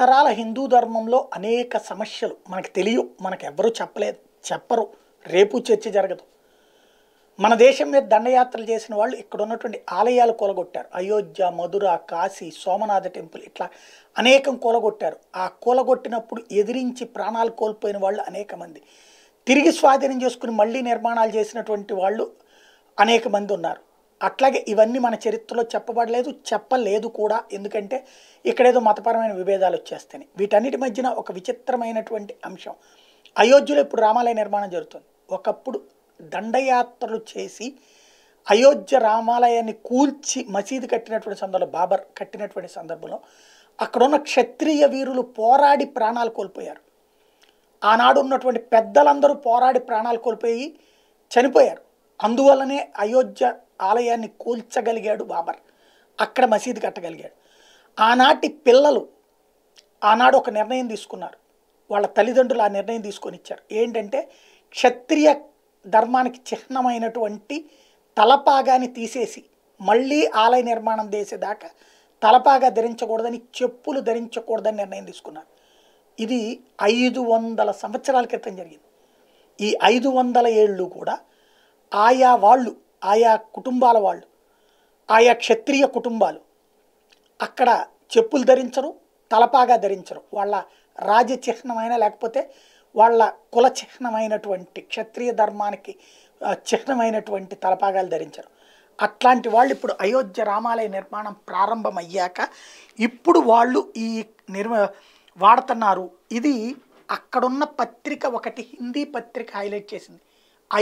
తరాల హిందూ ధర్మంలో అనేక సమస్యలు మనకు తెలియవు మనకు ఎవ్వరూ చెప్పలేదు చెప్పరు రేపు చర్చ జరగదు మన దేశం మీద దండయాత్రలు చేసిన వాళ్ళు ఇక్కడ ఉన్నటువంటి ఆలయాలు కూలగొట్టారు అయోధ్య మధుర కాశీ సోమనాథ టెంపుల్ ఇట్లా అనేకం కూలగొట్టారు ఆ కూలగొట్టినప్పుడు ఎదిరించి ప్రాణాలు కోల్పోయిన వాళ్ళు అనేక మంది తిరిగి స్వాధీనం చేసుకుని మళ్ళీ నిర్మాణాలు చేసినటువంటి వాళ్ళు అనేక మంది ఉన్నారు అట్లాగే ఇవన్నీ మన చరిత్రలో చెప్పబడలేదు చెప్పలేదు కూడా ఎందుకంటే ఇక్కడేదో మతపరమైన విభేదాలు వచ్చేస్తాయి వీటన్నిటి మధ్యన ఒక విచిత్రమైనటువంటి అంశం అయోధ్యలో ఇప్పుడు రామాలయ నిర్మాణం జరుగుతుంది ఒకప్పుడు దండయాత్రలు చేసి అయోధ్య రామాలయాన్ని కూల్చి మసీదు కట్టినటువంటి సందర్భంలో బాబర్ కట్టినటువంటి సందర్భంలో అక్కడున్న క్షత్రియ వీరులు పోరాడి ప్రాణాలు కోల్పోయారు ఆనాడు ఉన్నటువంటి పెద్దలందరూ పోరాడి ప్రాణాలు కోల్పోయి చనిపోయారు అందువల్లనే అయోధ్య ఆలయాన్ని కూల్చగలిగాడు బాబర్ అక్కడ మసీదు కట్టగలిగాడు ఆనాటి పిల్లలు ఆనాడు ఒక నిర్ణయం తీసుకున్నారు వాళ్ళ తల్లిదండ్రులు ఆ నిర్ణయం తీసుకొని ఇచ్చారు ఏంటంటే క్షత్రియ ధర్మానికి చిహ్నమైనటువంటి తలపాగాని తీసేసి మళ్ళీ ఆలయ నిర్మాణం చేసేదాకా తలపాగా ధరించకూడదని చెప్పులు ధరించకూడదని నిర్ణయం తీసుకున్నారు ఇది ఐదు వందల సంవత్సరాల క్రితం జరిగింది ఈ ఐదు వందల ఏళ్ళు కూడా ఆయా వాళ్ళు ఆయా కుటుంబాల వాళ్ళు ఆయా క్షత్రియ కుటుంబాలు అక్కడ చెప్పులు ధరించరు తలపాగా ధరించరు వాళ్ళ రాజచిహ్నమైన లేకపోతే వాళ్ళ కుల చిహ్నమైనటువంటి క్షత్రియ ధర్మానికి చిహ్నమైనటువంటి తలపాగాలు ధరించరు అట్లాంటి వాళ్ళు ఇప్పుడు అయోధ్య రామాలయ నిర్మాణం ప్రారంభమయ్యాక ఇప్పుడు వాళ్ళు ఈ నిర్మ వాడుతున్నారు ఇది అక్కడున్న పత్రిక ఒకటి హిందీ పత్రిక హైలైట్ చేసింది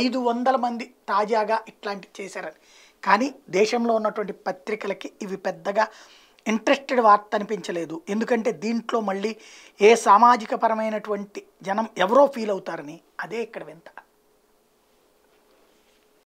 ఐదు వందల మంది తాజాగా ఇట్లాంటివి చేశారని కానీ దేశంలో ఉన్నటువంటి పత్రికలకి ఇవి పెద్దగా ఇంట్రెస్టెడ్ వార్త అనిపించలేదు ఎందుకంటే దీంట్లో మళ్ళీ ఏ సామాజిక పరమైనటువంటి జనం ఎవరో ఫీల్ అవుతారని అదే ఇక్కడ వింత